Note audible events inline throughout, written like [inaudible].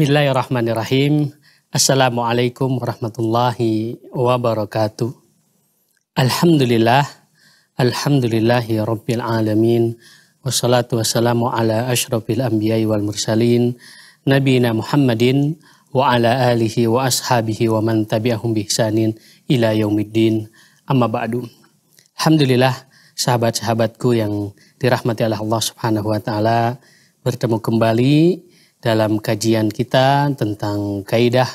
Bismillahirrahmanirrahim. Assalamualaikum warahmatullahi wabarakatuh. Alhamdulillah. Alhamdulillahi rabbil alamin. Wassalatu wassalamu ala ashrafil anbiya wal mursalin. Nabina Muhammadin wa ala alihi wa ashabihi wa man tabi'ahum bihsanin ila yaumiddin. Amma ba'du. Alhamdulillah sahabat-sahabatku yang dirahmati Allah Subhanahu wa taala bertemu kembali dalam kajian kita tentang kaidah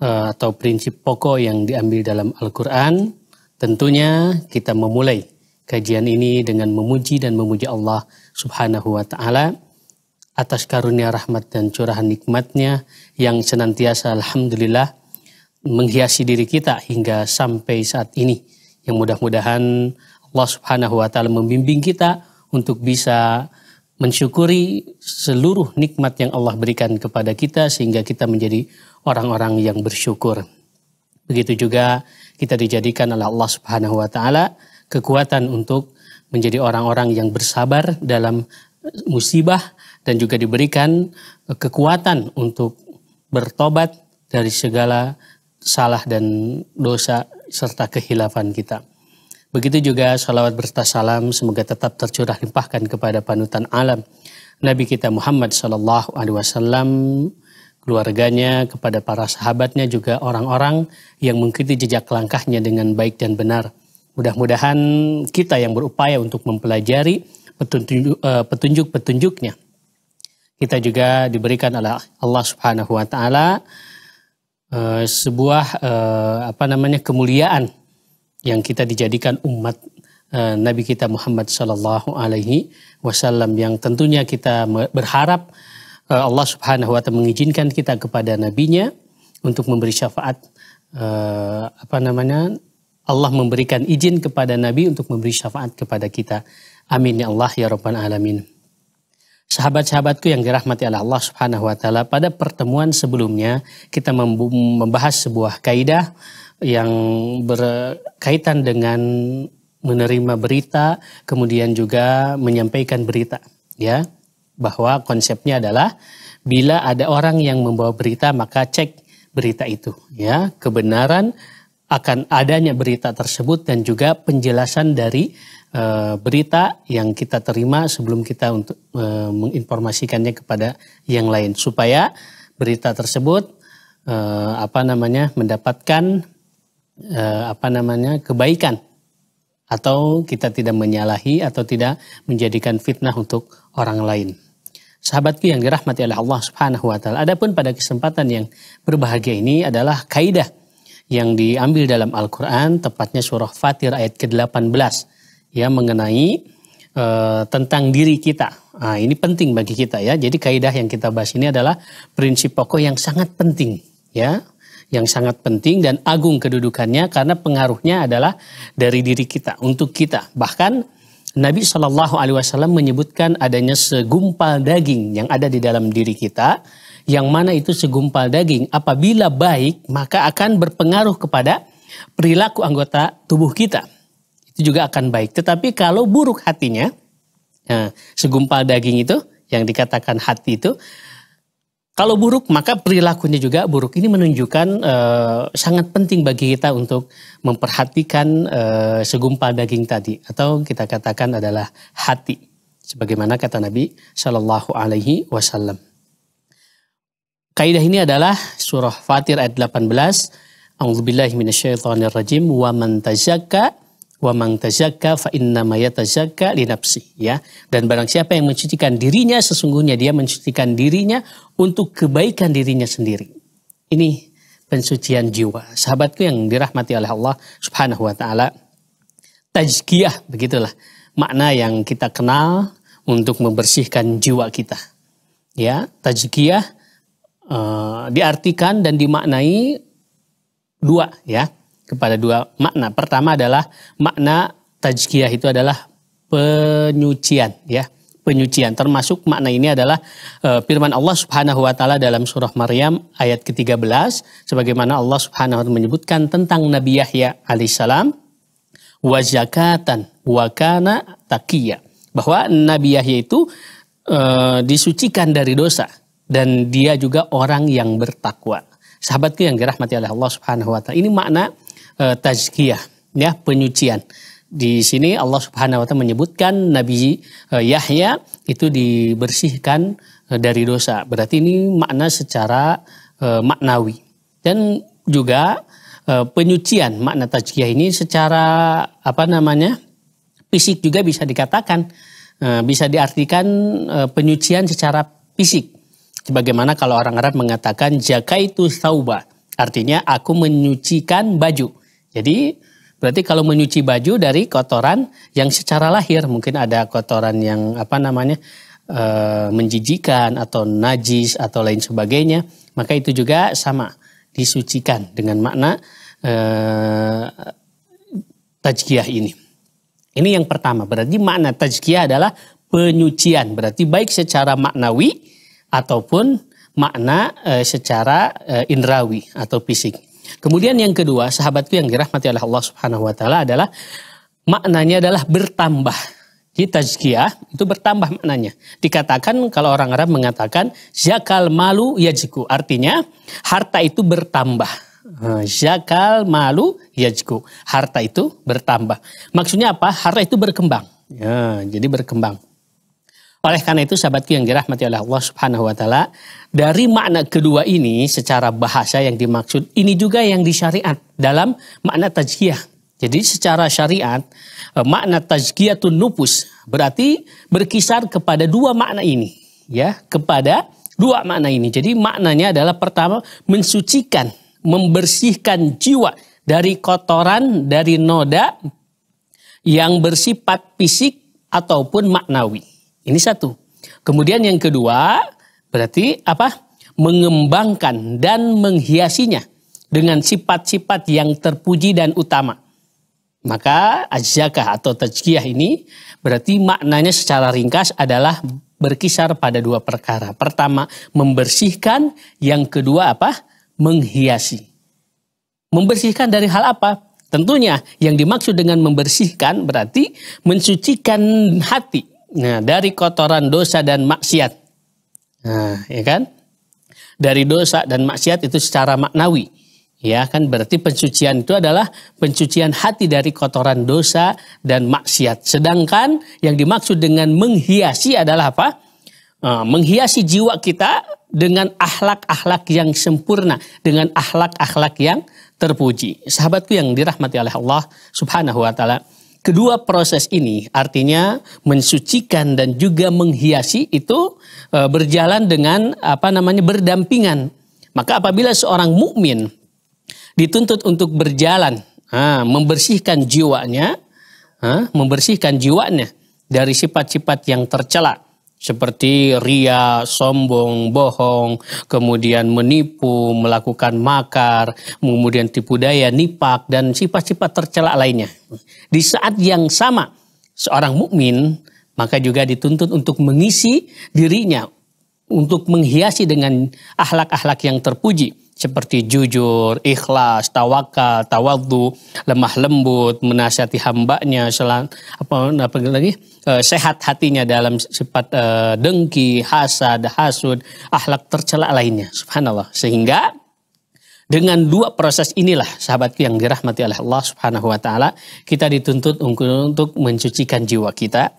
uh, atau prinsip pokok yang diambil dalam Al-Qur'an. Tentunya kita memulai kajian ini dengan memuji dan memuji Allah Subhanahu wa taala atas karunia rahmat dan curahan nikmatnya yang senantiasa alhamdulillah menghiasi diri kita hingga sampai saat ini. Yang mudah-mudahan Allah Subhanahu wa taala membimbing kita untuk bisa mensyukuri seluruh nikmat yang Allah berikan kepada kita sehingga kita menjadi orang-orang yang bersyukur. Begitu juga kita dijadikan oleh Allah Subhanahu wa taala kekuatan untuk menjadi orang-orang yang bersabar dalam musibah dan juga diberikan kekuatan untuk bertobat dari segala salah dan dosa serta kehilafan kita. Begitu juga salawat berta salam semoga tetap tercurah limpahkan kepada panutan alam Nabi kita Muhammad Shallallahu Alaihi Wasallam, keluarganya, kepada para sahabatnya juga orang-orang yang mengikuti jejak langkahnya dengan baik dan benar. Mudah-mudahan kita yang berupaya untuk mempelajari eh, petunjuk-petunjuknya. Kita juga diberikan oleh Allah Subhanahu wa taala eh, sebuah eh, apa namanya kemuliaan yang kita dijadikan umat eh, Nabi kita Muhammad Sallallahu Alaihi Wasallam yang tentunya kita berharap eh, Allah Subhanahu Wa Taala mengizinkan kita kepada Nabi-Nya untuk memberi syafaat eh, apa namanya Allah memberikan izin kepada Nabi untuk memberi syafaat kepada kita. Amin ya Allah ya Rabbal Alamin. Sahabat-sahabatku yang dirahmati oleh Allah Subhanahu wa taala, pada pertemuan sebelumnya kita membahas sebuah kaidah yang berkaitan dengan menerima berita, kemudian juga menyampaikan berita, ya. Bahwa konsepnya adalah bila ada orang yang membawa berita maka cek berita itu, ya. Kebenaran akan adanya berita tersebut dan juga penjelasan dari e, berita yang kita terima sebelum kita untuk e, menginformasikannya kepada yang lain supaya berita tersebut e, apa namanya mendapatkan eh, apa namanya kebaikan atau kita tidak menyalahi atau tidak menjadikan fitnah untuk orang lain. Sahabatku yang dirahmati oleh Allah Subhanahu wa taala. Adapun pada kesempatan yang berbahagia ini adalah kaidah yang diambil dalam Al-Qur'an tepatnya surah Fatir ayat ke-18 yang mengenai e, tentang diri kita. Nah, ini penting bagi kita ya. Jadi kaidah yang kita bahas ini adalah prinsip pokok yang sangat penting ya yang sangat penting dan agung kedudukannya karena pengaruhnya adalah dari diri kita untuk kita. Bahkan Nabi Shallallahu Alaihi Wasallam menyebutkan adanya segumpal daging yang ada di dalam diri kita, yang mana itu segumpal daging apabila baik maka akan berpengaruh kepada perilaku anggota tubuh kita. Itu juga akan baik. Tetapi kalau buruk hatinya, nah, segumpal daging itu yang dikatakan hati itu kalau buruk, maka perilakunya juga buruk. Ini menunjukkan e, sangat penting bagi kita untuk memperhatikan e, segumpal daging tadi, atau kita katakan adalah hati, sebagaimana kata Nabi Shallallahu Alaihi Wasallam. Kaidah ini adalah surah Fatir ayat 18. A'udzubillahi wa man wa man tazakka fa ma yatazakka li nafsi ya dan barang siapa yang mencucikan dirinya sesungguhnya dia mencucikan dirinya untuk kebaikan dirinya sendiri ini pensucian jiwa sahabatku yang dirahmati oleh Allah Subhanahu wa taala tazkiyah begitulah makna yang kita kenal untuk membersihkan jiwa kita ya tazkiyah uh, diartikan dan dimaknai dua ya kepada dua makna. Pertama adalah makna tajkiyah itu adalah penyucian ya penyucian termasuk makna ini adalah e, firman Allah Subhanahu wa taala dalam surah Maryam ayat ke-13 sebagaimana Allah Subhanahu wa taala menyebutkan tentang Nabi Yahya alaihissalam wa zakatan wa kana taqiyya bahwa Nabi Yahya itu e, disucikan dari dosa dan dia juga orang yang bertakwa sahabatku yang dirahmati oleh Allah Subhanahu wa taala ini makna uh, tazkiyah ya penyucian. Di sini Allah Subhanahu wa taala menyebutkan Nabi uh, Yahya itu dibersihkan uh, dari dosa. Berarti ini makna secara uh, maknawi. Dan juga uh, penyucian makna tazkiyah ini secara apa namanya? fisik juga bisa dikatakan bisa diartikan penyucian secara fisik. Bagaimana kalau orang Arab mengatakan jaka itu sauba, artinya aku menyucikan baju. Jadi berarti kalau menyuci baju dari kotoran yang secara lahir mungkin ada kotoran yang apa namanya e, menjijikan atau najis atau lain sebagainya, maka itu juga sama disucikan dengan makna e, tajkiyah ini. Ini yang pertama. Berarti makna tajkiyah adalah penyucian. Berarti baik secara maknawi ataupun makna e, secara e, indrawi atau fisik. Kemudian yang kedua, sahabatku yang dirahmati oleh Allah Subhanahu wa taala adalah maknanya adalah bertambah. Jadi tazkiyah itu bertambah maknanya. Dikatakan kalau orang Arab mengatakan zakal malu yajku. Artinya harta itu bertambah. Nah, zakal malu yajku. Harta itu bertambah. Maksudnya apa? Harta itu berkembang. Ya, jadi berkembang. Oleh karena itu sahabatku yang dirahmati oleh Allah Subhanahu wa taala, dari makna kedua ini secara bahasa yang dimaksud ini juga yang disyariat dalam makna tajkiyah. Jadi secara syariat eh, makna tajkiyatun nupus berarti berkisar kepada dua makna ini ya, kepada dua makna ini. Jadi maknanya adalah pertama mensucikan, membersihkan jiwa dari kotoran, dari noda yang bersifat fisik ataupun maknawi ini satu. Kemudian yang kedua berarti apa? Mengembangkan dan menghiasinya dengan sifat-sifat yang terpuji dan utama. Maka azjakah atau tajkiyah ini berarti maknanya secara ringkas adalah berkisar pada dua perkara. Pertama, membersihkan. Yang kedua apa? Menghiasi. Membersihkan dari hal apa? Tentunya yang dimaksud dengan membersihkan berarti mensucikan hati, Nah, dari kotoran dosa dan maksiat. Nah, ya kan? Dari dosa dan maksiat itu secara maknawi. Ya kan berarti pencucian itu adalah pencucian hati dari kotoran dosa dan maksiat. Sedangkan yang dimaksud dengan menghiasi adalah apa? Ah, menghiasi jiwa kita dengan akhlak-akhlak yang sempurna, dengan akhlak-akhlak yang terpuji. Sahabatku yang dirahmati oleh Allah Subhanahu wa taala, Kedua proses ini artinya mensucikan dan juga menghiasi itu e, berjalan dengan apa namanya berdampingan. Maka apabila seorang mukmin dituntut untuk berjalan, ha, membersihkan jiwanya, ha, membersihkan jiwanya dari sifat-sifat yang tercelak seperti ria, sombong, bohong, kemudian menipu, melakukan makar, kemudian tipu daya, nipak dan sifat-sifat tercela lainnya. Di saat yang sama seorang mukmin maka juga dituntut untuk mengisi dirinya untuk menghiasi dengan ahlak-ahlak yang terpuji seperti jujur, ikhlas, tawakal, tawadhu, lemah lembut, menasihati hambanya, selan, apa, apa lagi uh, sehat hatinya dalam sifat uh, dengki, hasad, hasud, akhlak tercela lainnya. Subhanallah. Sehingga dengan dua proses inilah sahabatku yang dirahmati oleh Allah Subhanahu wa taala, kita dituntut untuk mencucikan jiwa kita,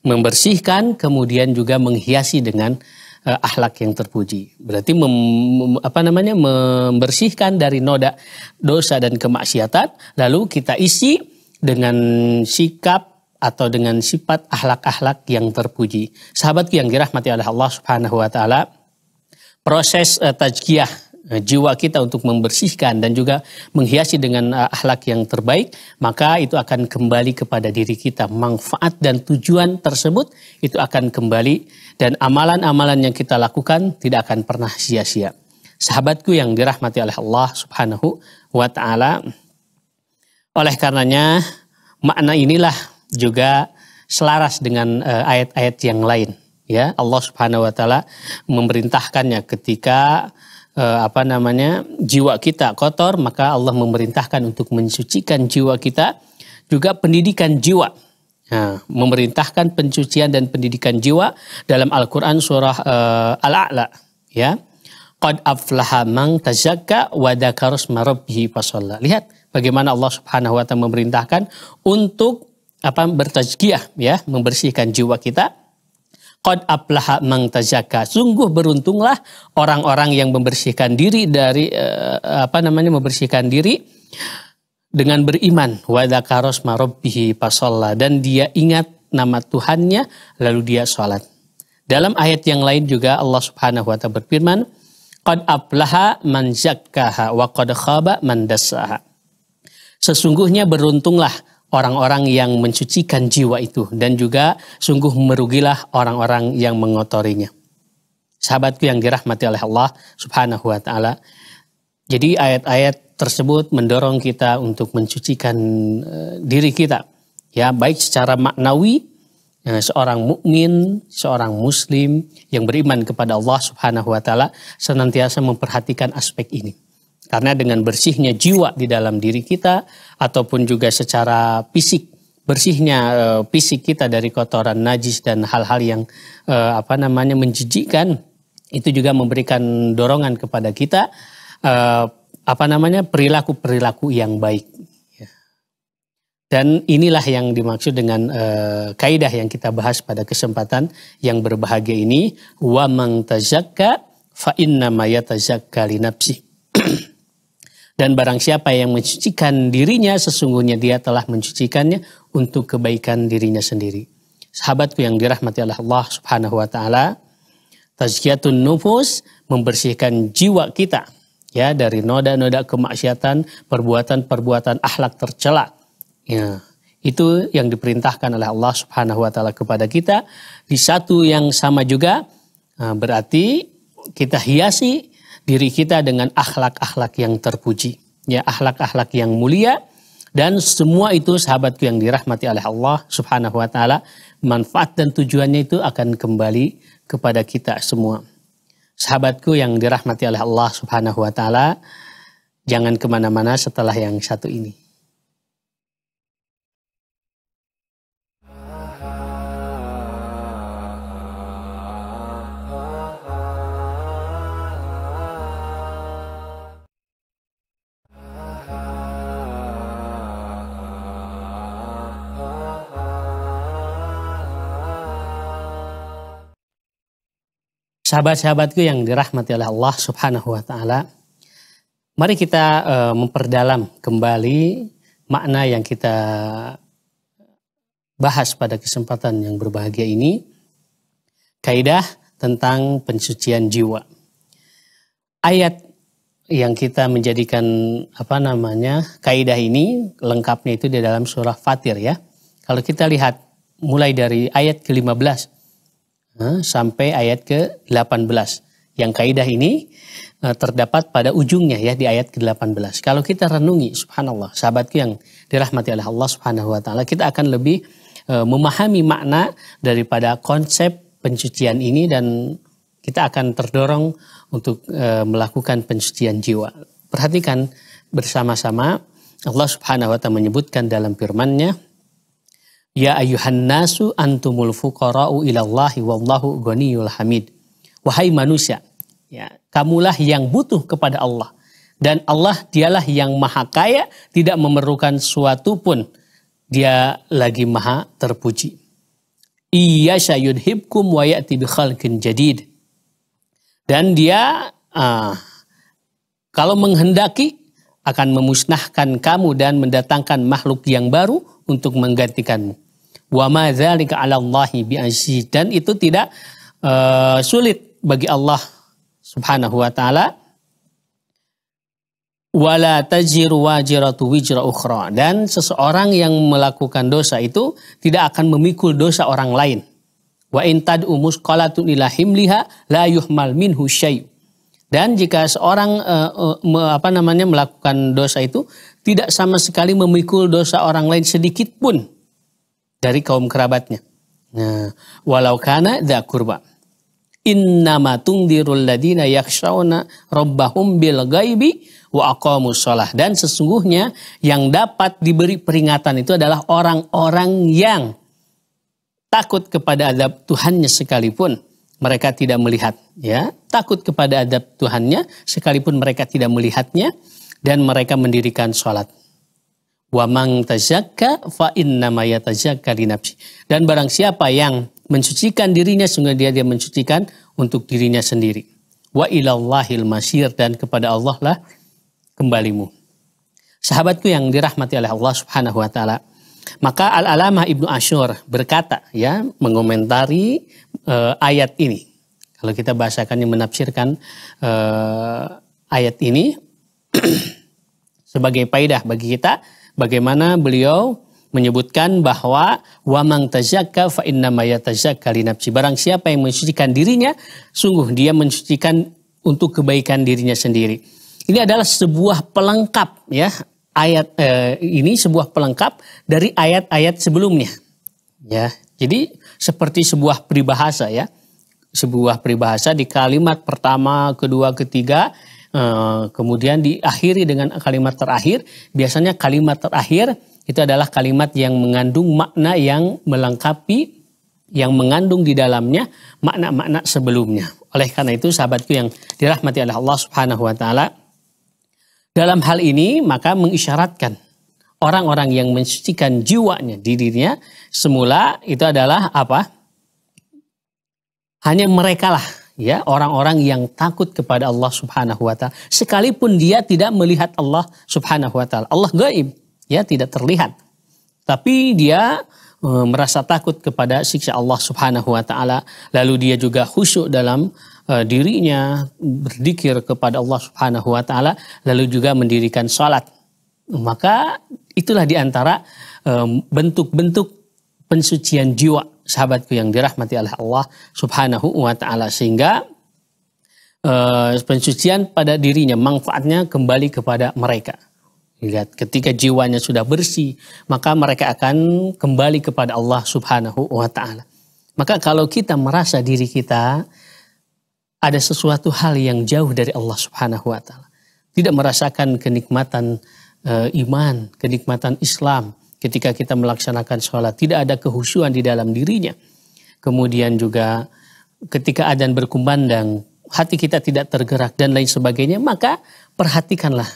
membersihkan kemudian juga menghiasi dengan eh, ahlak yang terpuji. Berarti mem, apa namanya membersihkan dari noda dosa dan kemaksiatan lalu kita isi dengan sikap atau dengan sifat ahlak-ahlak yang terpuji. Sahabatku yang dirahmati oleh Allah Subhanahu wa taala, proses eh, tajkiyah Eh, jiwa kita untuk membersihkan dan juga menghiasi dengan eh, akhlak yang terbaik, maka itu akan kembali kepada diri kita. Manfaat dan tujuan tersebut itu akan kembali dan amalan-amalan yang kita lakukan tidak akan pernah sia-sia. Sahabatku yang dirahmati oleh Allah Subhanahu wa taala. Oleh karenanya makna inilah juga selaras dengan eh, ayat-ayat yang lain ya Allah Subhanahu wa taala memerintahkannya ketika uh, apa namanya jiwa kita kotor maka Allah memerintahkan untuk mensucikan jiwa kita juga pendidikan jiwa nah, memerintahkan pencucian dan pendidikan jiwa dalam Al-Quran surah uh, Al-A'la ya qad aflaha man tazakka wa dzakara rabbih lihat bagaimana Allah Subhanahu wa taala memerintahkan untuk apa bertazkiyah ya membersihkan jiwa kita Qad aplaha mang tazaka. Sungguh beruntunglah orang-orang yang membersihkan diri dari uh, apa namanya membersihkan diri dengan beriman wa dzakaros marabbihi fasalla dan dia ingat nama Tuhannya lalu dia sholat. Dalam ayat yang lain juga Allah Subhanahu wa taala berfirman qad aplaha man zakkaha wa qad khaba man Sesungguhnya beruntunglah orang-orang yang mencucikan jiwa itu dan juga sungguh merugilah orang-orang yang mengotorinya. Sahabatku yang dirahmati oleh Allah Subhanahu wa taala. Jadi ayat-ayat tersebut mendorong kita untuk mencucikan eh, diri kita ya baik secara maknawi eh, seorang mukmin, seorang muslim yang beriman kepada Allah Subhanahu wa taala senantiasa memperhatikan aspek ini. Karena dengan bersihnya jiwa di dalam diri kita ataupun juga secara fisik bersihnya eh, fisik kita dari kotoran najis dan hal-hal yang e, apa namanya menjijikkan itu juga memberikan dorongan kepada kita eh, apa namanya perilaku-perilaku yang baik. Ya. Dan inilah yang dimaksud dengan e, kaidah yang kita bahas pada kesempatan yang berbahagia ini wa mang tazakka fa inna mayat yatazakka [clears throat] Dan barang siapa yang mencucikan dirinya, sesungguhnya dia telah mencucikannya untuk kebaikan dirinya sendiri. Sahabatku yang dirahmati oleh Allah subhanahu wa ta'ala, tazkiyatun nufus, membersihkan jiwa kita ya dari noda-noda kemaksiatan, perbuatan-perbuatan akhlak tercela. Ya, itu yang diperintahkan oleh Allah Subhanahu wa taala kepada kita. Di satu yang sama juga ah, berarti kita hiasi diri kita dengan akhlak-akhlak yang terpuji. Ya, akhlak-akhlak yang mulia dan semua itu sahabatku yang dirahmati oleh Allah Subhanahu wa taala, manfaat dan tujuannya itu akan kembali kepada kita semua. Sahabatku yang dirahmati oleh Allah Subhanahu wa taala, jangan kemana-mana setelah yang satu ini. sahabat-sahabatku yang dirahmati oleh Allah Subhanahu wa taala. Mari kita uh, memperdalam kembali makna yang kita bahas pada kesempatan yang berbahagia ini. Kaidah tentang pensucian jiwa. Ayat yang kita menjadikan apa namanya kaidah ini lengkapnya itu di dalam surah Fatir ya. Kalau kita lihat mulai dari ayat ke-15 Eh, sampai ayat ke-18. Yang kaidah ini eh, terdapat pada ujungnya ya di ayat ke-18. Kalau kita renungi subhanallah, sahabatku yang dirahmati oleh Allah Subhanahu wa taala, kita akan lebih eh, memahami makna daripada konsep pencucian ini dan kita akan terdorong untuk melakukan pencucian jiwa. Perhatikan bersama-sama Allah Subhanahu wa taala menyebutkan dalam firman-Nya Ya ayuhan nasu antumul fuqara'u ilallahi wallahu ghaniyul hamid. Wahai manusia, ya, kamulah yang butuh kepada Allah. Dan Allah dialah yang maha kaya, tidak memerlukan suatu pun. Dia lagi maha terpuji. Iya syayudhibkum wa ya'ti bikhalkin jadid. Dan dia uh, kalau menghendaki akan memusnahkan kamu dan mendatangkan makhluk yang baru untuk menggantikanmu. Wa ma dzalika 'ala Allahi dan itu tidak uh, sulit bagi Allah Subhanahu wa taala. Wala tajir wajiratu wijra ukhra dan seseorang yang melakukan dosa itu tidak akan memikul dosa orang lain. Wa in tad'u musqalatun ila himliha la yuhmal minhu syai'. Dan jika seorang uh, uh, apa namanya melakukan dosa itu tidak sama sekali memikul dosa orang lain sedikit pun dari kaum kerabatnya. Nah, walau kana dha kurba. Innama tungdirul ladina yakshawna rabbahum bil gaibi wa aqamu sholah. Dan sesungguhnya yang dapat diberi peringatan itu adalah orang-orang yang takut kepada adab Tuhannya sekalipun mereka tidak melihat ya takut kepada adab Tuhannya sekalipun mereka tidak melihatnya dan mereka mendirikan sholat Wa mang tazakka fa Dan barang siapa yang mensucikan dirinya sungguh dia dia mensucikan untuk dirinya sendiri. Wa ilallahil masyir dan kepada Allah lah kembalimu. Sahabatku yang dirahmati oleh Allah Subhanahu wa taala. Maka Al-Alamah Ibnu Ashur berkata ya mengomentari e, ayat ini. Kalau kita bahasakan yang menafsirkan e, ayat ini [clears throat] sebagai faidah bagi kita Bagaimana beliau menyebutkan bahwa wamang mang tazakka fa innama yatazakka li nafsi. Barang siapa yang mensucikan dirinya, sungguh dia mensucikan untuk kebaikan dirinya sendiri. Ini adalah sebuah pelengkap ya ayat eh, ini sebuah pelengkap dari ayat-ayat sebelumnya. Ya. Jadi seperti sebuah peribahasa ya. Sebuah peribahasa di kalimat pertama, kedua, ketiga Eh, kemudian diakhiri dengan kalimat terakhir. Biasanya kalimat terakhir itu adalah kalimat yang mengandung makna yang melengkapi, yang mengandung di dalamnya makna-makna sebelumnya. Oleh karena itu sahabatku yang dirahmati oleh Allah subhanahu wa ta'ala. Dalam hal ini maka mengisyaratkan orang-orang yang mencucikan jiwanya, dirinya, semula itu adalah apa? Hanya merekalah ya orang-orang yang takut kepada Allah Subhanahu wa taala sekalipun dia tidak melihat Allah Subhanahu wa taala. Allah gaib, ya tidak terlihat. Tapi dia e, merasa takut kepada siksa Allah Subhanahu wa taala, lalu dia juga khusyuk dalam e, dirinya berzikir kepada Allah Subhanahu wa taala, lalu juga mendirikan salat. Maka itulah di antara e, bentuk-bentuk pensucian jiwa sahabatku yang dirahmati oleh Allah Subhanahu wa taala sehingga uh, pensucian pada dirinya manfaatnya kembali kepada mereka. Lihat ketika jiwanya sudah bersih, maka mereka akan kembali kepada Allah Subhanahu wa taala. Maka kalau kita merasa diri kita ada sesuatu hal yang jauh dari Allah Subhanahu wa taala, tidak merasakan kenikmatan eh, iman, kenikmatan Islam, ketika kita melaksanakan sholat tidak ada kehusuan di dalam dirinya. Kemudian juga ketika adan berkumandang hati kita tidak tergerak dan lain sebagainya maka perhatikanlah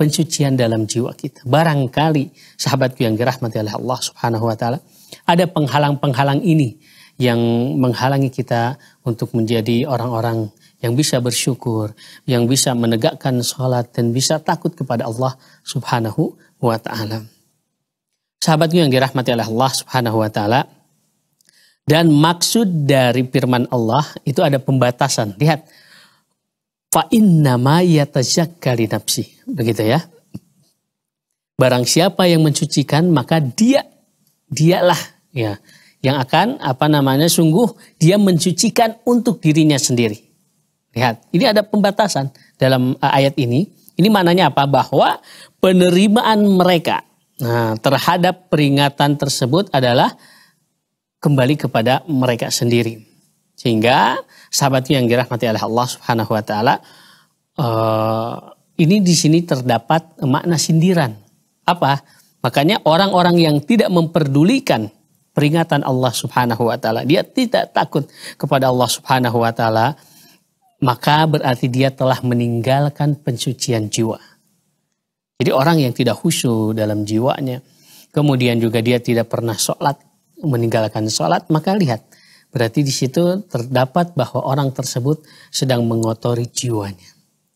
pencucian dalam jiwa kita. Barangkali sahabatku yang dirahmati oleh Allah Subhanahu wa taala ada penghalang-penghalang ini yang menghalangi kita untuk menjadi orang-orang yang bisa bersyukur, yang bisa menegakkan sholat dan bisa takut kepada Allah Subhanahu wa taala. Sahabatku yang dirahmati oleh Allah Subhanahu wa taala. Dan maksud dari firman Allah itu ada pembatasan. Lihat. Fa innama yatazakkari nafsi. Begitu ya. Barang siapa yang mencucikan maka dia dialah ya yang akan apa namanya sungguh dia mencucikan untuk dirinya sendiri. Lihat, ini ada pembatasan dalam eh, ayat ini. Ini maknanya apa? Bahwa penerimaan mereka Nah, terhadap peringatan tersebut adalah kembali kepada mereka sendiri. Sehingga sahabat yang dirahmati oleh Allah Subhanahu wa taala eh, ini di sini terdapat makna sindiran. Apa? Makanya orang-orang yang tidak memperdulikan peringatan Allah Subhanahu wa taala, dia tidak takut kepada Allah Subhanahu wa taala, maka berarti dia telah meninggalkan pensucian jiwa. Jadi orang yang tidak khusyuk dalam jiwanya, kemudian juga dia tidak pernah sholat, meninggalkan sholat, maka lihat. Berarti di situ terdapat bahwa orang tersebut sedang mengotori jiwanya.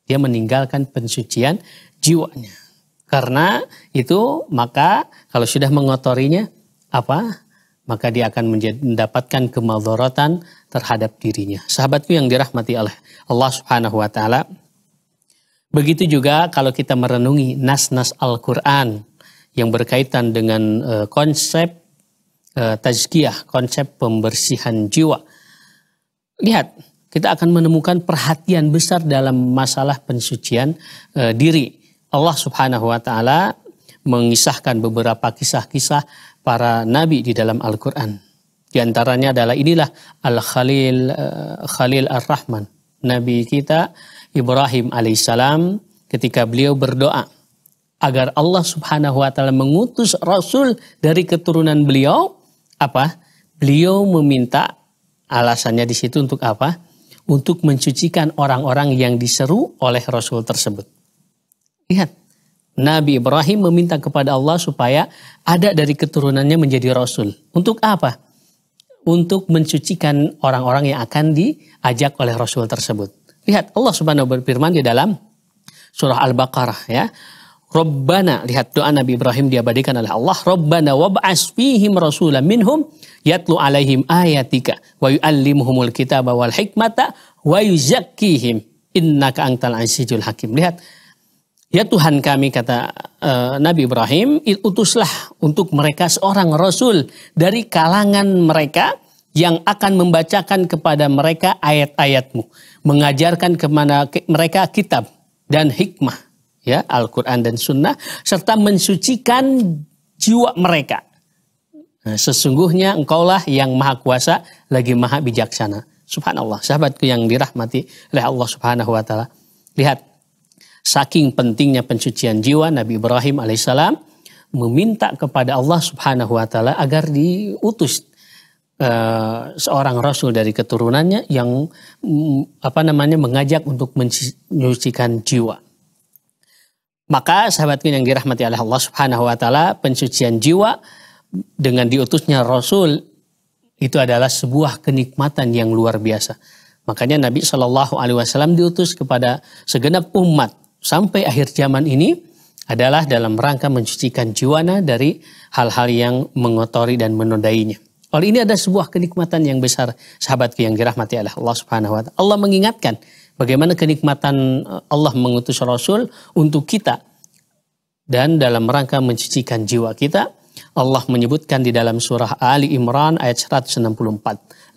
Dia meninggalkan pensucian jiwanya. Karena itu maka kalau sudah mengotorinya apa? Maka dia akan mendapatkan kemadharatan terhadap dirinya. Sahabatku yang dirahmati oleh Allah Subhanahu wa taala, Begitu juga kalau kita merenungi nas-nas Al-Quran yang berkaitan dengan eh, konsep eh, tazkiyah, konsep pembersihan jiwa. Lihat, kita akan menemukan perhatian besar dalam masalah pensucian eh, diri. Allah Subhanahu wa taala mengisahkan beberapa kisah-kisah para nabi di dalam Al-Qur'an. Di antaranya adalah inilah Al-Khalil Khalil Ar-Rahman Nabi kita Ibrahim alaihissalam ketika beliau berdoa agar Allah Subhanahu wa taala mengutus rasul dari keturunan beliau apa? Beliau meminta alasannya di situ untuk apa? Untuk mencucikan orang-orang yang diseru oleh rasul tersebut. Lihat, Nabi Ibrahim meminta kepada Allah supaya ada dari keturunannya menjadi rasul. Untuk apa? untuk mencucikan orang-orang yang akan diajak oleh Rasul tersebut. Lihat Allah Subhanahu berfirman di dalam surah Al-Baqarah ya. Rabbana, lihat doa Nabi Ibrahim diabadikan oleh Allah. Rabbana wab'as fihim rasulan minhum yatlu alaihim ayatika wa yuallimuhumul kitaba wal hikmata wa yuzakkihim innaka antal azizul hakim. Lihat Ya Tuhan kami kata uh, Nabi Ibrahim, utuslah untuk mereka seorang rasul dari kalangan mereka yang akan membacakan kepada mereka ayat-ayatmu, mengajarkan kepada mereka kitab dan hikmah, ya Al-Quran dan Sunnah, serta mensucikan jiwa mereka. Nah, sesungguhnya engkaulah yang maha kuasa lagi maha bijaksana. Subhanallah, sahabatku yang dirahmati oleh Allah Subhanahu wa taala. Lihat Saking pentingnya pencucian jiwa Nabi Ibrahim alaihissalam meminta kepada Allah Subhanahu wa taala agar diutus e, seorang rasul dari keturunannya yang mm, apa namanya mengajak untuk menyucikan jiwa. Maka sahabatku yang dirahmati oleh Allah Subhanahu wa taala, pencucian jiwa dengan diutusnya rasul itu adalah sebuah kenikmatan yang luar biasa. Makanya Nabi Shallallahu Alaihi Wasallam diutus kepada segenap umat sampai akhir zaman ini adalah dalam rangka mencucikan jiwana dari hal-hal yang mengotori dan menodainya. Oleh ini ada sebuah kenikmatan yang besar sahabatku yang dirahmati Allah Subhanahu wa taala. Allah mengingatkan bagaimana kenikmatan eh, Allah mengutus Rasul untuk kita dan dalam rangka mencucikan jiwa kita. Allah menyebutkan di dalam surah Ali Imran ayat 164.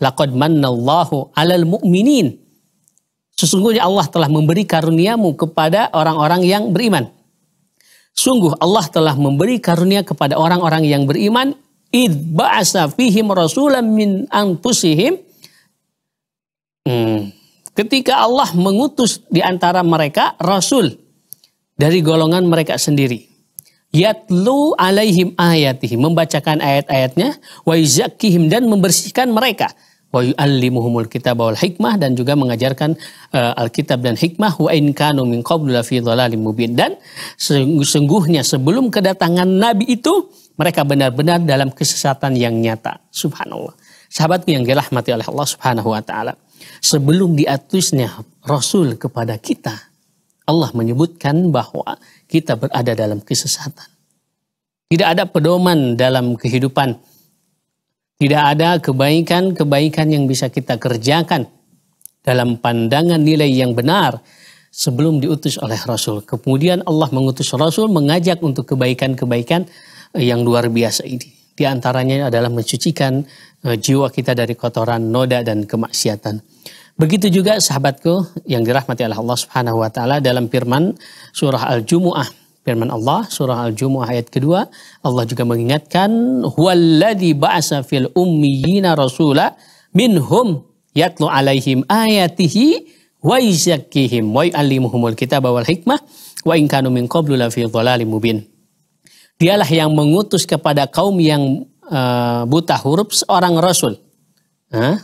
Laqad mannallahu 'alal mu'minin Sesungguhnya Allah telah memberi karuniamu kepada orang-orang yang beriman. Sungguh Allah telah memberi karunia kepada orang-orang yang beriman. Id ba'asa fihim rasulam min anfusihim. Hmm. Ketika Allah mengutus di antara mereka rasul dari golongan mereka sendiri. Yatlu alaihim ayatihi membacakan ayat-ayatnya wa dan membersihkan mereka wa yuallimuhumul kitab wal hikmah dan juga mengajarkan uh, Alkitab dan hikmah wa in kanu min qablu fi dhalalim mubin dan sesungguhnya sebelum kedatangan nabi itu mereka benar-benar dalam kesesatan yang nyata subhanallah sahabatku yang dirahmati oleh Allah Subhanahu wa taala sebelum diatusnya rasul kepada kita Allah menyebutkan bahwa kita berada dalam kesesatan tidak ada pedoman dalam kehidupan tidak ada kebaikan-kebaikan yang bisa kita kerjakan dalam pandangan nilai yang benar sebelum diutus oleh Rasul. Kemudian Allah mengutus Rasul mengajak untuk kebaikan-kebaikan eh, yang luar biasa ini. Di antaranya adalah mencucikan eh, jiwa kita dari kotoran, noda, dan kemaksiatan. Begitu juga sahabatku yang dirahmati Allah Subhanahu wa taala dalam firman surah Al-Jumuah firman Allah surah Al-Jumu'ah ayat kedua Allah juga mengingatkan huwallazi ba'asa fil ummiyina rasula minhum yatlu alaihim ayatihi wa yuzakkihim wa yu'allimuhumul kitaba wal hikmah wa in kanu min qablu la fi dhalalim mubin Dialah yang mengutus kepada kaum yang uh, buta huruf seorang rasul. Huh?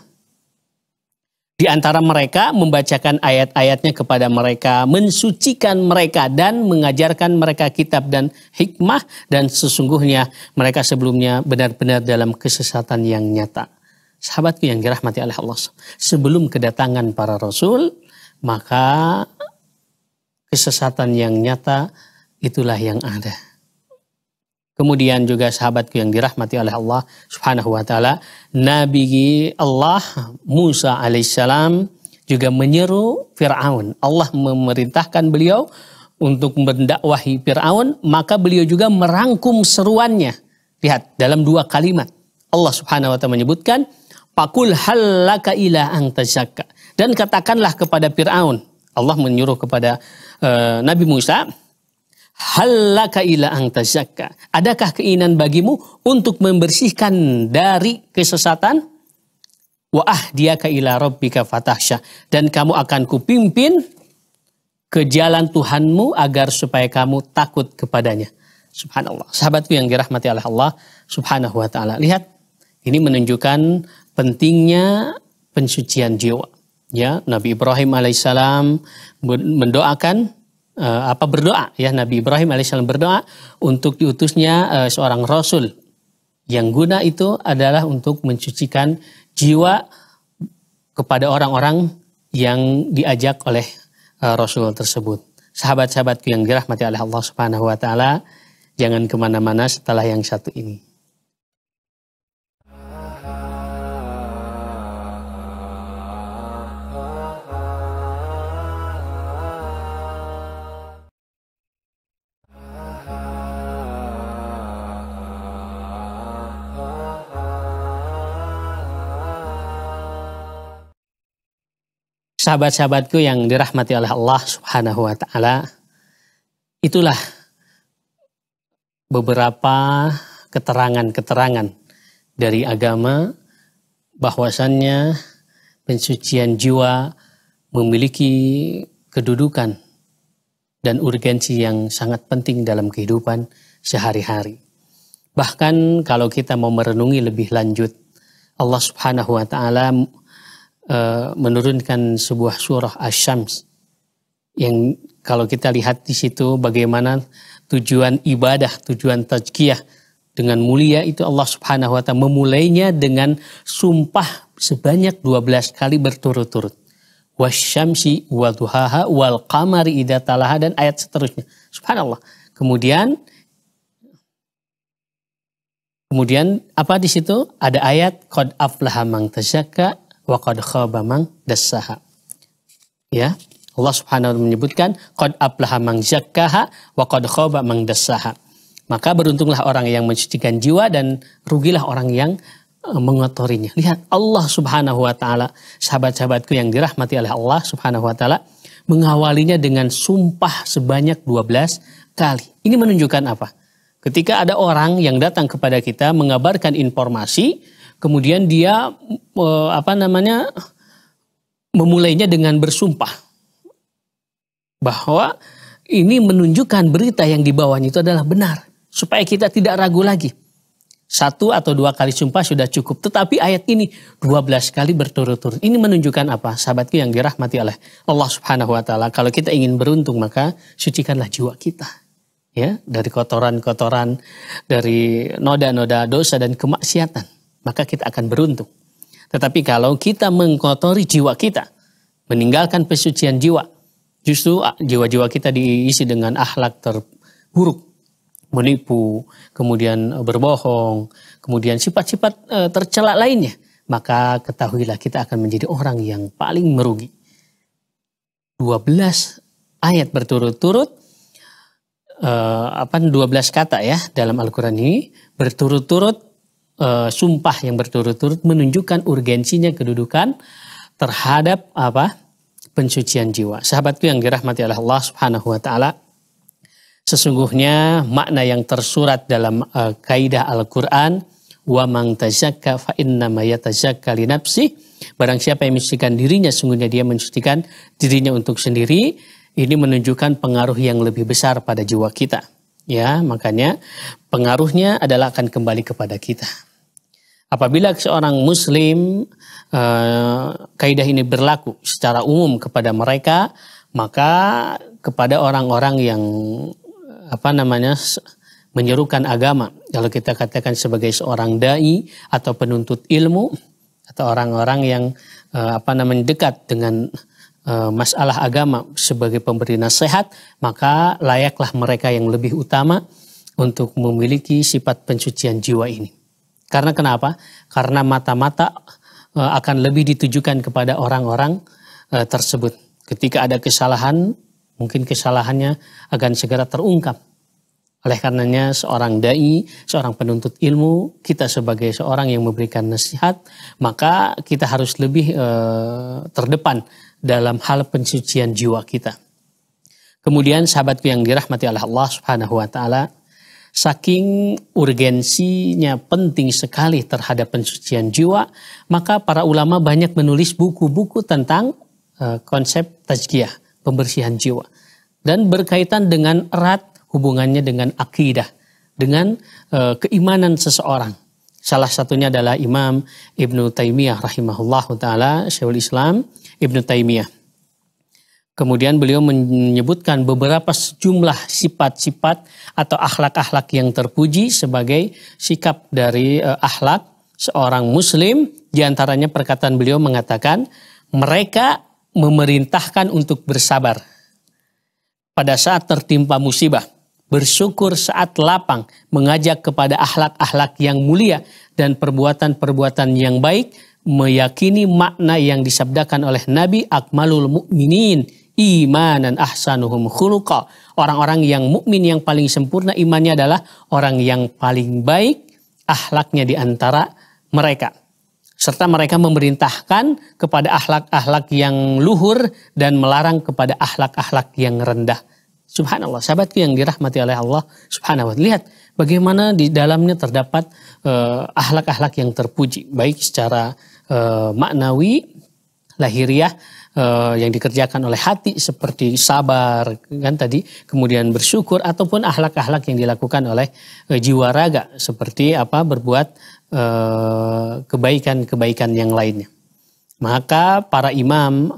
di antara mereka membacakan ayat-ayatnya kepada mereka, mensucikan mereka dan mengajarkan mereka kitab dan hikmah dan sesungguhnya mereka sebelumnya benar-benar dalam kesesatan yang nyata. Sahabatku yang dirahmati oleh Allah, sebelum kedatangan para rasul, maka kesesatan yang nyata itulah yang ada kemudian juga sahabatku yang dirahmati oleh Allah Subhanahu wa taala, Nabi Allah Musa alaihissalam juga menyeru Firaun. Allah memerintahkan beliau untuk mendakwahi Firaun, maka beliau juga merangkum seruannya. Lihat dalam dua kalimat. Allah Subhanahu wa taala menyebutkan, "Pakul halaka ila ang tazaka. Dan katakanlah kepada Firaun, Allah menyuruh kepada uh, Nabi Musa Halaka ila ang tazakka. Adakah keinginan bagimu untuk membersihkan dari kesesatan? Wa ahdiyaka ila rabbika fatahsyah. Dan kamu akan kupimpin ke jalan Tuhanmu agar supaya kamu takut kepadanya. Subhanallah. Sahabatku yang dirahmati oleh Allah subhanahu wa ta'ala. Lihat, ini menunjukkan pentingnya pensucian jiwa. Ya, Nabi Ibrahim alaihissalam mendoakan uh, apa berdoa ya Nabi Ibrahim alaihissalam berdoa untuk diutusnya uh, seorang rasul yang guna itu adalah untuk mencucikan jiwa kepada orang-orang yang diajak oleh uh, rasul tersebut. Sahabat-sahabatku yang dirahmati oleh Allah Subhanahu wa taala, jangan kemana mana setelah yang satu ini. sahabat-sahabatku yang dirahmati oleh Allah Subhanahu wa taala. Itulah beberapa keterangan-keterangan dari agama bahwasannya pensucian jiwa memiliki kedudukan dan urgensi yang sangat penting dalam kehidupan sehari-hari. Bahkan kalau kita mau merenungi lebih lanjut, Allah Subhanahu wa taala Eh, menurunkan sebuah surah asy yang kalau kita lihat di situ bagaimana tujuan ibadah, tujuan tazkiyah dengan mulia itu Allah Subhanahu wa taala memulainya dengan sumpah sebanyak 12 kali berturut-turut. Wasyamsi wa duhaha wal qamari idza talaha dan ayat seterusnya. Subhanallah. Kemudian kemudian apa di situ? Ada ayat qad aflaha man tazakka waqad khaba man dassaha. Ya. Allah Subhanahu wa taala menyebutkan qad aflaha man zakkaha wa qad khaba man dassaha. Maka beruntunglah orang yang mencucikan jiwa dan rugilah orang yang eh, mengotorinya. Lihat Allah Subhanahu wa taala, sahabat-sahabatku yang dirahmati oleh Allah Subhanahu wa taala mengawalinya dengan sumpah sebanyak 12 kali. Ini menunjukkan apa? Ketika ada orang yang datang kepada kita mengabarkan informasi Kemudian dia eh, apa namanya memulainya dengan bersumpah bahwa ini menunjukkan berita yang dibawanya itu adalah benar supaya kita tidak ragu lagi. Satu atau dua kali sumpah sudah cukup. Tetapi ayat ini 12 kali berturut-turut. Ini menunjukkan apa? Sahabatku yang dirahmati oleh Allah Subhanahu wa taala. Kalau kita ingin beruntung maka sucikanlah jiwa kita. Ya, dari kotoran-kotoran, dari noda-noda dosa dan kemaksiatan maka kita akan beruntung. Tetapi kalau kita mengkotori jiwa kita, meninggalkan pesucian jiwa, justru ah, jiwa-jiwa kita diisi dengan akhlak terburuk, menipu, kemudian eh, berbohong, kemudian sifat-sifat eh, tercelak tercela lainnya, maka ketahuilah kita akan menjadi orang yang paling merugi. 12 ayat berturut-turut eh, apa 12 kata ya dalam Al-Qur'an ini berturut-turut e, sumpah yang berturut-turut menunjukkan urgensinya kedudukan terhadap apa pensucian jiwa. Sahabatku yang dirahmati oleh Allah Subhanahu wa taala, sesungguhnya makna yang tersurat dalam e, kaidah Al-Qur'an wa man tazakka fa innama yatazakka li nafsi barang siapa yang mensucikan dirinya sungguhnya dia mensucikan dirinya untuk sendiri ini menunjukkan pengaruh yang lebih besar pada jiwa kita Ya, makanya pengaruhnya adalah akan kembali kepada kita. Apabila seorang muslim eh, kaidah ini berlaku secara umum kepada mereka, maka kepada orang-orang yang apa namanya menyerukan agama, kalau kita katakan sebagai seorang dai atau penuntut ilmu atau orang-orang yang eh, apa namanya dekat dengan Eh, masalah agama sebagai pemberi nasihat, maka layaklah mereka yang lebih utama untuk memiliki sifat pencucian jiwa ini. Karena kenapa? Karena mata-mata eh, akan lebih ditujukan kepada orang-orang eh, tersebut. Ketika ada kesalahan, mungkin kesalahannya akan segera terungkap. Oleh karenanya seorang dai, seorang penuntut ilmu, kita sebagai seorang yang memberikan nasihat, maka kita harus lebih eh, terdepan dalam hal pencucian jiwa kita. Kemudian sahabatku yang dirahmati oleh Allah Subhanahu wa taala, saking urgensinya penting sekali terhadap pencucian jiwa, maka para ulama banyak menulis buku-buku tentang uh, konsep tazkiyah, pembersihan jiwa. Dan berkaitan dengan erat hubungannya dengan akidah, dengan uh, keimanan seseorang. Salah satunya adalah Imam Ibnu Taimiyah rahimahullah taala Syekhul Islam Ibnu Taimiyah. Kemudian beliau menyebutkan beberapa sejumlah sifat-sifat atau akhlak-akhlak yang terpuji sebagai sikap dari uh, akhlak seorang muslim. Di antaranya perkataan beliau mengatakan mereka memerintahkan untuk bersabar pada saat tertimpa musibah bersyukur saat lapang, mengajak kepada akhlak-akhlak yang mulia dan perbuatan-perbuatan yang baik, meyakini makna yang disabdakan oleh Nabi Akmalul Mukminin dan ahsanuhum khuluqa. Orang-orang yang mukmin yang paling sempurna imannya adalah orang yang paling baik ahlaknya di antara mereka. Serta mereka memerintahkan kepada ahlak-ahlak yang luhur dan melarang kepada ahlak-ahlak yang rendah. Subhanallah, sahabatku yang dirahmati oleh Allah Subhanahu wa Lihat bagaimana di dalamnya terdapat eh, akhlak ahlak-ahlak yang terpuji, baik secara uh, maknawi lahiriah uh, yang dikerjakan oleh hati seperti sabar kan tadi, kemudian bersyukur ataupun ahlak-ahlak yang dilakukan oleh uh, jiwa raga seperti apa berbuat kebaikan kebaikan-kebaikan yang lainnya. Maka para imam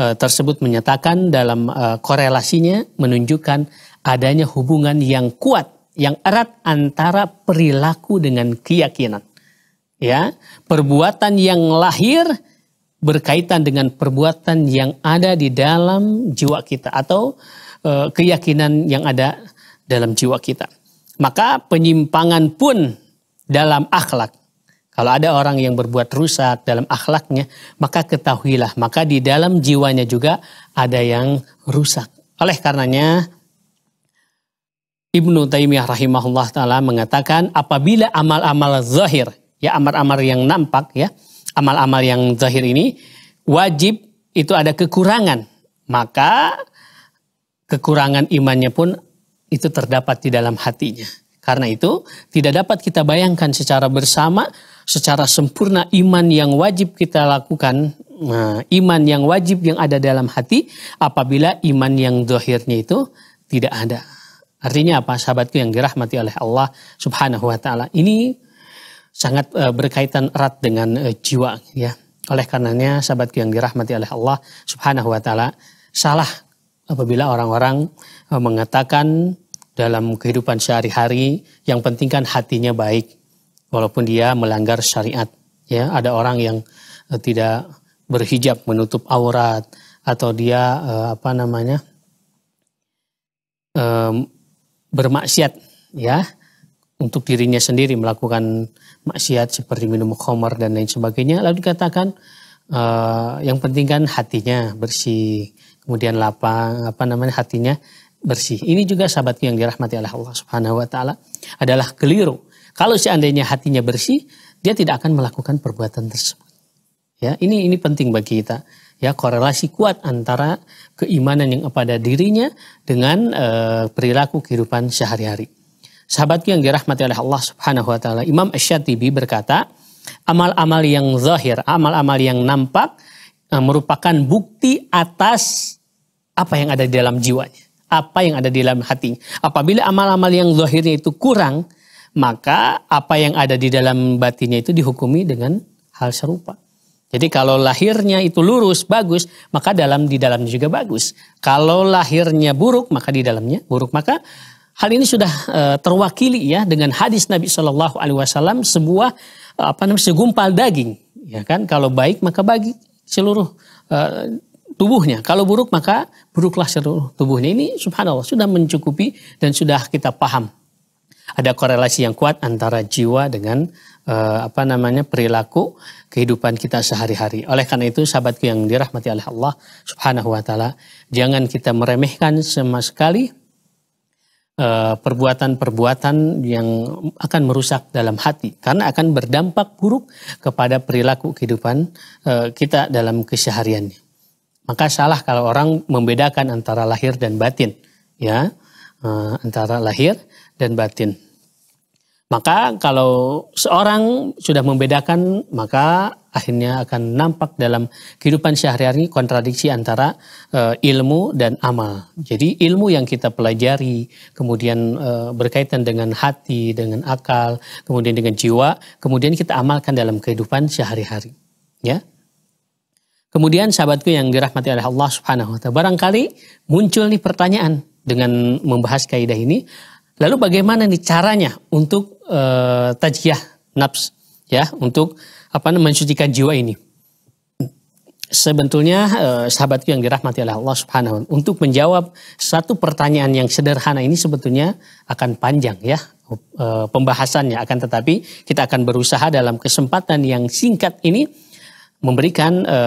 Eh, tersebut menyatakan dalam eh, korelasinya menunjukkan adanya hubungan yang kuat, yang erat antara perilaku dengan keyakinan. Ya, perbuatan yang lahir berkaitan dengan perbuatan yang ada di dalam jiwa kita atau e, keyakinan yang ada dalam jiwa kita. Maka penyimpangan pun dalam akhlak kalau ada orang yang berbuat rusak dalam akhlaknya, maka ketahuilah, maka di dalam jiwanya juga ada yang rusak. Oleh karenanya, Ibnu Taimiyah rahimahullah taala mengatakan apabila amal-amal zahir, ya amal-amal yang nampak ya, amal-amal yang zahir ini wajib itu ada kekurangan, maka kekurangan imannya pun itu terdapat di dalam hatinya. Karena itu, tidak dapat kita bayangkan secara bersama secara sempurna iman yang wajib kita lakukan, nah, iman yang wajib yang ada dalam hati apabila iman yang zahirnya itu tidak ada. Artinya apa sahabatku yang dirahmati oleh Allah subhanahu wa ta'ala. Ini sangat eh, berkaitan erat dengan eh, jiwa ya. Oleh karenanya sahabatku yang dirahmati oleh Allah subhanahu wa ta'ala salah apabila orang-orang eh, mengatakan dalam kehidupan sehari-hari yang pentingkan hatinya baik walaupun dia melanggar syariat. Ya, ada orang yang eh, tidak berhijab menutup aurat atau dia eh, apa namanya bermaksiat ya untuk dirinya sendiri melakukan maksiat seperti minum khamar dan lain sebagainya lalu dikatakan eh, yang penting kan hatinya bersih, kemudian lapang, apa namanya hatinya bersih. Ini juga sahabat yang dirahmati Allah Subhanahu wa taala adalah keliru kalau seandainya hatinya bersih, dia tidak akan melakukan perbuatan tersebut. Ya, ini ini penting bagi kita. Ya, korelasi kuat antara keimanan yang pada dirinya dengan e, perilaku kehidupan sehari-hari. Sahabatku yang dirahmati oleh Allah Subhanahu wa taala, Imam Asy-Syatibi berkata, amal-amal yang zahir, amal-amal yang nampak e, merupakan bukti atas apa yang ada di dalam jiwanya, apa yang ada di dalam hatinya. Apabila amal-amal yang zahirnya itu kurang, maka apa yang ada di dalam batinnya itu dihukumi dengan hal serupa. Jadi kalau lahirnya itu lurus, bagus, maka dalam di dalamnya juga bagus. Kalau lahirnya buruk, maka di dalamnya buruk. Maka hal ini sudah eh, terwakili ya dengan hadis Nabi Shallallahu alaihi wasallam sebuah eh, apa namanya segumpal daging, ya kan? Kalau baik maka bagi seluruh eh, tubuhnya. Kalau buruk maka buruklah seluruh tubuhnya. Ini subhanallah sudah mencukupi dan sudah kita paham ada korelasi yang kuat antara jiwa dengan uh, apa namanya perilaku kehidupan kita sehari-hari. Oleh karena itu sahabatku yang dirahmati oleh Allah Subhanahu wa taala, jangan kita meremehkan sama sekali eh, perbuatan-perbuatan yang akan merusak dalam hati karena akan berdampak buruk kepada perilaku kehidupan eh, kita dalam kesehariannya. Maka salah kalau orang membedakan antara lahir dan batin, ya, antara lahir dan batin. Maka kalau seorang sudah membedakan, maka akhirnya akan nampak dalam kehidupan sehari-hari kontradiksi antara e, ilmu dan amal. Jadi ilmu yang kita pelajari, kemudian e, berkaitan dengan hati, dengan akal, kemudian dengan jiwa, kemudian kita amalkan dalam kehidupan sehari-hari. Ya. Kemudian sahabatku yang dirahmati oleh Allah Subhanahu wa taala, barangkali muncul nih pertanyaan dengan membahas kaidah ini, Lalu bagaimana nih caranya untuk e, eh, tajiyah nafs ya untuk apa mensucikan jiwa ini? Sebetulnya e, sahabatku yang dirahmati oleh Allah Subhanahu untuk menjawab satu pertanyaan yang sederhana ini sebetulnya akan panjang ya e, pembahasannya akan tetapi kita akan berusaha dalam kesempatan yang singkat ini memberikan e,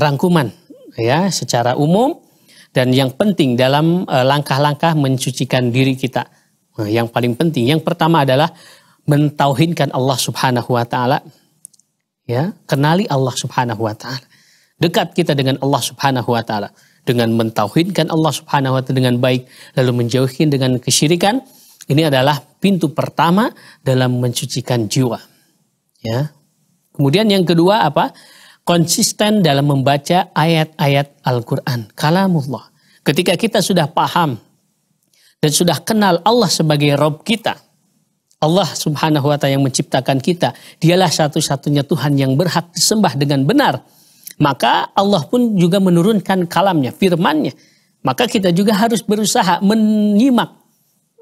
rangkuman ya secara umum dan yang penting dalam langkah-langkah mencucikan diri kita Nah, yang paling penting. Yang pertama adalah mentauhinkan Allah Subhanahu wa taala. Ya, kenali Allah Subhanahu wa taala. Dekat kita dengan Allah Subhanahu wa taala dengan mentauhidkan Allah Subhanahu wa taala dengan baik lalu menjauhkan dengan kesyirikan. Ini adalah pintu pertama dalam mencucikan jiwa. Ya. Kemudian yang kedua apa? Konsisten dalam membaca ayat-ayat Al-Qur'an, kalamullah. Ketika kita sudah paham dan sudah kenal Allah sebagai Rob kita. Allah subhanahu wa ta'ala yang menciptakan kita. Dialah satu-satunya Tuhan yang berhak disembah dengan benar. Maka Allah pun juga menurunkan kalamnya, firmannya. Maka kita juga harus berusaha menyimak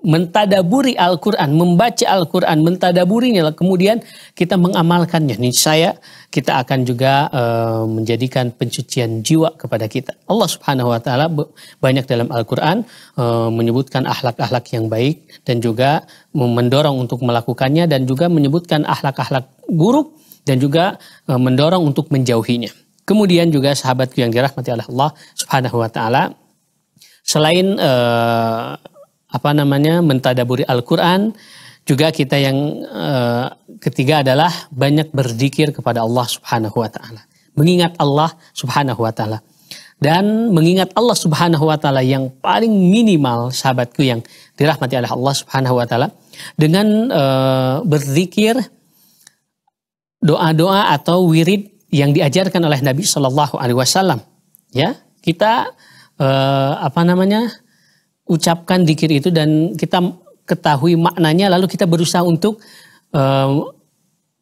mentadaburi Al-Quran, membaca Al-Quran, mentadaburinya, kemudian kita mengamalkannya. saya kita akan juga uh, menjadikan pencucian jiwa kepada kita. Allah Subhanahu Wa Taala banyak dalam Al-Quran uh, menyebutkan ahlak-ahlak yang baik dan juga mendorong untuk melakukannya dan juga menyebutkan ahlak-ahlak buruk dan juga uh, mendorong untuk menjauhinya. Kemudian juga sahabatku yang dirahmati Allah Subhanahu Wa Taala, selain uh, apa namanya mentadaburi Al-Qur'an juga kita yang eh, ketiga adalah banyak berzikir kepada Allah Subhanahu wa taala. Mengingat Allah Subhanahu wa taala. Dan mengingat Allah Subhanahu wa taala yang paling minimal sahabatku yang dirahmati oleh Allah Subhanahu wa taala dengan eh, berzikir doa-doa atau wirid yang diajarkan oleh Nabi Shallallahu alaihi wasallam. Ya, kita eh, apa namanya? ucapkan dikir itu dan kita ketahui maknanya lalu kita berusaha untuk uh,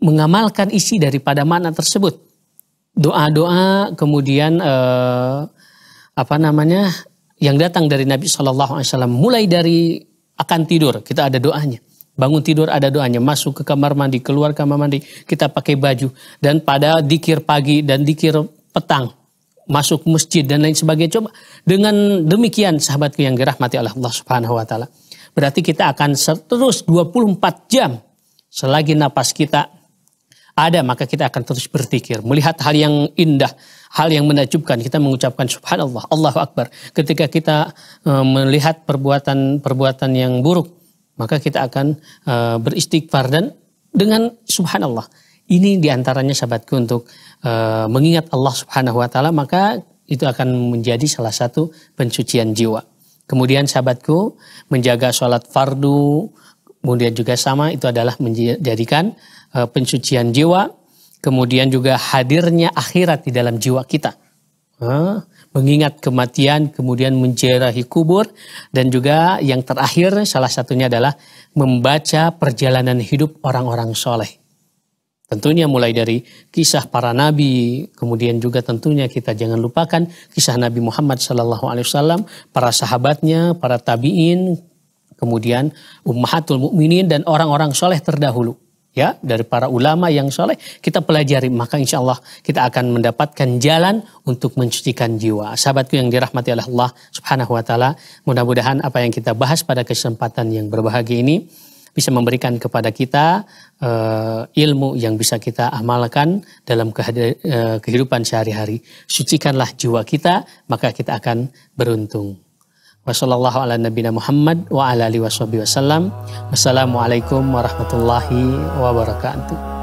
mengamalkan isi daripada makna tersebut. Doa-doa kemudian uh, apa namanya yang datang dari Nabi Shallallahu Alaihi Wasallam mulai dari akan tidur kita ada doanya bangun tidur ada doanya masuk ke kamar mandi keluar kamar mandi kita pakai baju dan pada dikir pagi dan dikir petang masuk masjid dan lain sebagainya. Coba dengan demikian sahabatku yang dirahmati oleh Allah Subhanahu wa taala. Berarti kita akan terus 24 jam selagi napas kita ada maka kita akan terus berpikir melihat hal yang indah hal yang menakjubkan kita mengucapkan subhanallah Allahu akbar ketika kita e, melihat perbuatan-perbuatan yang buruk maka kita akan e, beristighfar dan dengan subhanallah ini diantaranya sahabatku untuk e, mengingat Allah Subhanahu Wa Taala maka itu akan menjadi salah satu pencucian jiwa. Kemudian sahabatku menjaga sholat fardu, kemudian juga sama itu adalah menjadikan e, pencucian jiwa. Kemudian juga hadirnya akhirat di dalam jiwa kita. Ah, mengingat kematian, kemudian menjerahi kubur, dan juga yang terakhir salah satunya adalah membaca perjalanan hidup orang-orang soleh. Tentunya mulai dari kisah para nabi, kemudian juga tentunya kita jangan lupakan kisah Nabi Muhammad Shallallahu Alaihi Wasallam, para sahabatnya, para tabiin, kemudian ummahatul mukminin dan orang-orang soleh terdahulu. Ya, dari para ulama yang soleh kita pelajari, maka insya Allah kita akan mendapatkan jalan untuk mencucikan jiwa. Sahabatku yang dirahmati Allah Subhanahu Wa Taala, mudah-mudahan apa yang kita bahas pada kesempatan yang berbahagia ini bisa memberikan kepada kita uh, ilmu yang bisa kita amalkan dalam eh, kehidupan sehari-hari. Sucikanlah jiwa kita, maka kita akan beruntung. Wassalamualaikum warahmatullahi wabarakatuh.